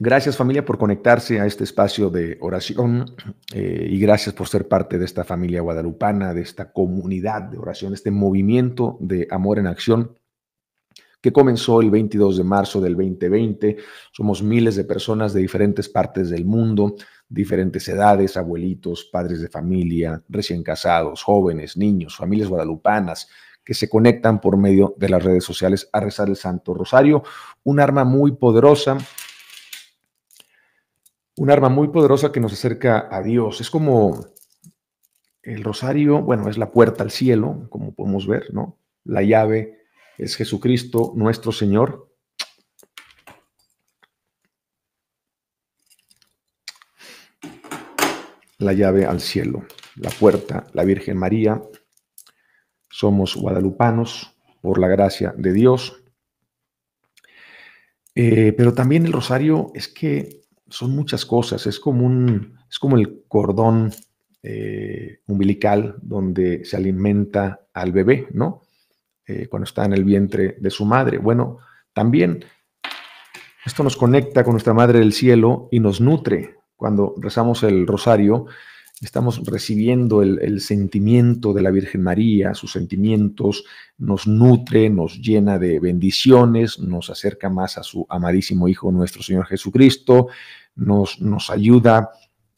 Gracias familia por conectarse a este espacio de oración eh, y gracias por ser parte de esta familia guadalupana, de esta comunidad de oración, este movimiento de amor en acción que comenzó el 22 de marzo del 2020. Somos miles de personas de diferentes partes del mundo, diferentes edades, abuelitos, padres de familia, recién casados, jóvenes, niños, familias guadalupanas, que se conectan por medio de las redes sociales a rezar el Santo Rosario, un arma muy poderosa un arma muy poderosa que nos acerca a Dios. Es como el rosario, bueno, es la puerta al cielo, como podemos ver, ¿no? La llave es Jesucristo, nuestro Señor. La llave al cielo, la puerta, la Virgen María. Somos guadalupanos por la gracia de Dios. Eh, pero también el rosario es que son muchas cosas, es como, un, es como el cordón eh, umbilical donde se alimenta al bebé, ¿no? Eh, cuando está en el vientre de su madre. Bueno, también esto nos conecta con nuestra Madre del Cielo y nos nutre. Cuando rezamos el rosario, Estamos recibiendo el, sentimiento de la Virgen María, sus sentimientos nos nutre, nos llena de bendiciones, nos acerca más a su amadísimo Hijo nuestro Señor Jesucristo, nos, nos ayuda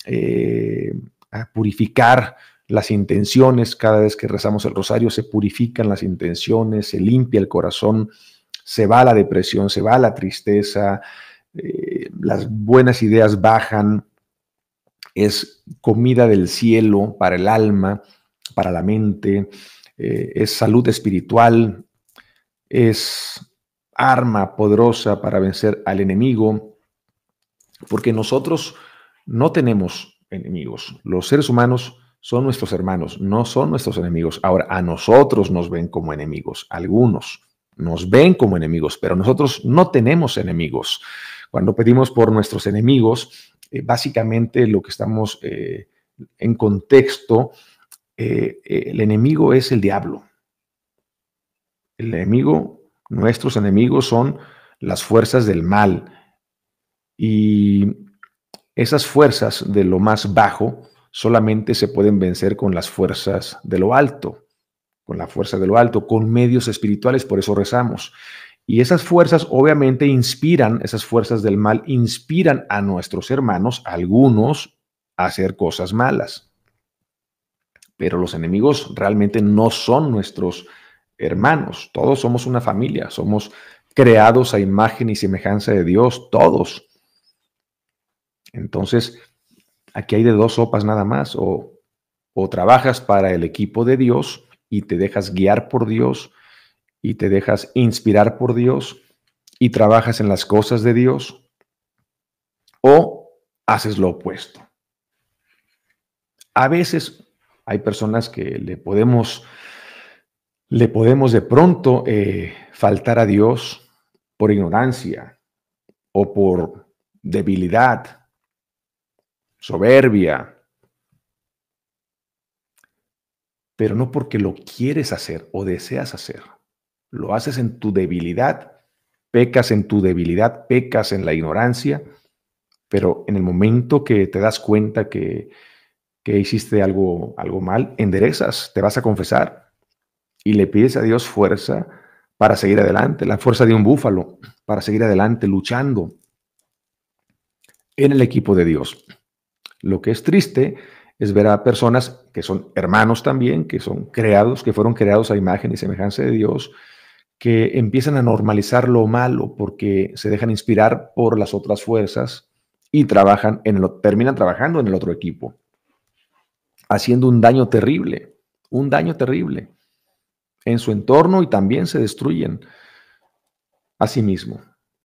eh, a purificar las intenciones. Cada vez que rezamos el rosario se purifican las intenciones, se limpia el corazón, se va la depresión, se va la tristeza, eh, las buenas ideas bajan es comida del cielo para el alma, para la mente, eh, es salud espiritual, es arma poderosa para vencer al enemigo, porque nosotros no tenemos enemigos, los seres humanos son nuestros hermanos, no son nuestros enemigos. Ahora, a nosotros nos ven como enemigos, algunos nos ven como enemigos, pero nosotros no tenemos enemigos. Cuando pedimos por nuestros enemigos, eh, básicamente lo que estamos eh, en contexto, eh, el enemigo es el diablo. El enemigo, nuestros enemigos son las fuerzas del mal. Y esas fuerzas de lo más bajo solamente se pueden vencer con las fuerzas de lo alto, con la fuerza de lo alto, con medios espirituales, por eso rezamos. Y esas fuerzas obviamente inspiran, esas fuerzas del mal inspiran a nuestros hermanos, algunos, a hacer cosas malas. Pero los enemigos realmente no son nuestros hermanos, todos somos una familia, somos creados a imagen y semejanza de Dios, todos. Entonces, aquí hay de dos sopas nada más, o, o trabajas para el equipo de Dios y te dejas guiar por Dios, y te dejas inspirar por Dios y trabajas en las cosas de Dios o haces lo opuesto. A veces hay personas que le podemos, le podemos de pronto eh, faltar a Dios por ignorancia o por debilidad, soberbia, pero no porque lo quieres hacer o deseas hacer. Lo haces en tu debilidad, pecas en tu debilidad, pecas en la ignorancia, pero en el momento que te das cuenta que, que hiciste algo, algo mal, enderezas, te vas a confesar y le pides a Dios fuerza para seguir adelante, la fuerza de un búfalo, para seguir adelante luchando en el equipo de Dios. Lo que es triste es ver a personas que son hermanos también, que son creados, que fueron creados a imagen y semejanza de Dios, que empiezan a normalizar lo malo porque se dejan inspirar por las otras fuerzas y trabajan en terminan trabajando en el otro equipo, haciendo un daño terrible, un daño terrible en su entorno y también se destruyen a sí mismos.